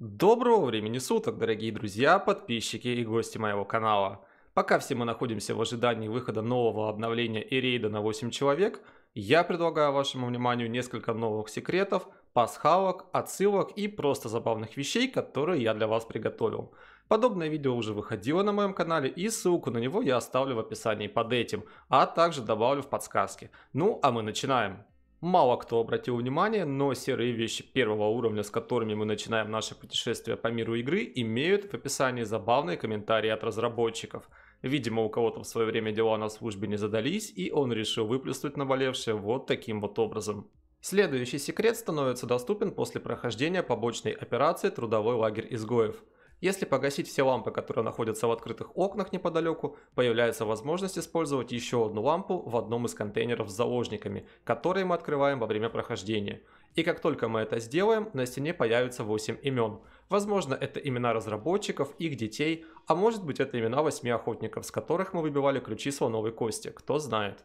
Доброго времени суток, дорогие друзья, подписчики и гости моего канала. Пока все мы находимся в ожидании выхода нового обновления и рейда на 8 человек, я предлагаю вашему вниманию несколько новых секретов, пасхалок, отсылок и просто забавных вещей, которые я для вас приготовил. Подобное видео уже выходило на моем канале и ссылку на него я оставлю в описании под этим, а также добавлю в подсказки. Ну а мы начинаем. Мало кто обратил внимание, но серые вещи первого уровня, с которыми мы начинаем наше путешествие по миру игры, имеют в описании забавные комментарии от разработчиков. Видимо, у кого-то в свое время дела на службе не задались, и он решил выплеснуть наболевшее вот таким вот образом. Следующий секрет становится доступен после прохождения побочной операции «Трудовой лагерь изгоев». Если погасить все лампы, которые находятся в открытых окнах неподалеку, появляется возможность использовать еще одну лампу в одном из контейнеров с заложниками, которые мы открываем во время прохождения. И как только мы это сделаем, на стене появится 8 имен. Возможно, это имена разработчиков, их детей, а может быть это имена 8 охотников, с которых мы выбивали ключи слоновой кости, кто знает.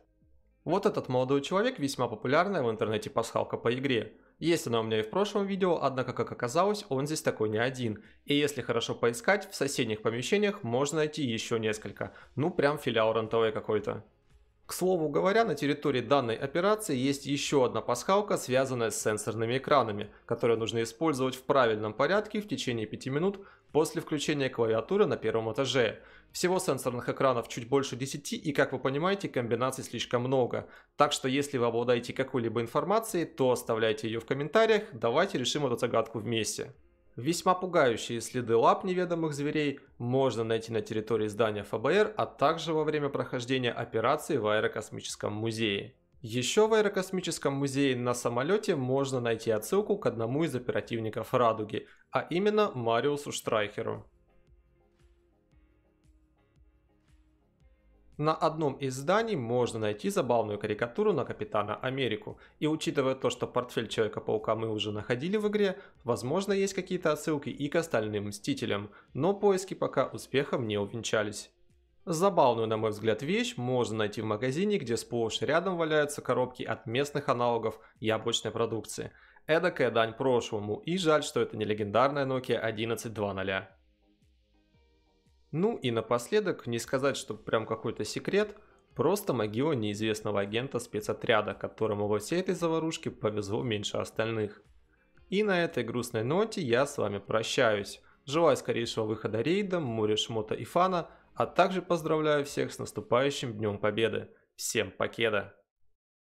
Вот этот молодой человек весьма популярная в интернете пасхалка по игре. Есть она у меня и в прошлом видео, однако, как оказалось, он здесь такой не один. И если хорошо поискать, в соседних помещениях можно найти еще несколько. Ну, прям филиал рантовой какой-то. К слову говоря, на территории данной операции есть еще одна пасхалка, связанная с сенсорными экранами, которые нужно использовать в правильном порядке в течение 5 минут после включения клавиатуры на первом этаже. Всего сенсорных экранов чуть больше 10 и, как вы понимаете, комбинаций слишком много. Так что если вы обладаете какой-либо информацией, то оставляйте ее в комментариях, давайте решим эту загадку вместе. Весьма пугающие следы лап неведомых зверей можно найти на территории здания ФБР, а также во время прохождения операции в Аэрокосмическом музее. Еще в Аэрокосмическом музее на самолете можно найти отсылку к одному из оперативников «Радуги», а именно Мариусу Штрайхеру. На одном из зданий можно найти забавную карикатуру на Капитана Америку. И учитывая то, что портфель Человека-паука мы уже находили в игре, возможно есть какие-то отсылки и к остальным Мстителям, но поиски пока успехом не увенчались. Забавную, на мой взгляд, вещь можно найти в магазине, где сплошь рядом валяются коробки от местных аналогов яблочной продукции. Эдакая дань прошлому, и жаль, что это не легендарная Nokia 1120. Ну и напоследок, не сказать, что прям какой-то секрет, просто могила неизвестного агента спецотряда, которому во всей этой заварушке повезло меньше остальных. И на этой грустной ноте я с вами прощаюсь. Желаю скорейшего выхода рейда, моря шмота и фана, а также поздравляю всех с наступающим Днем Победы. Всем покеда!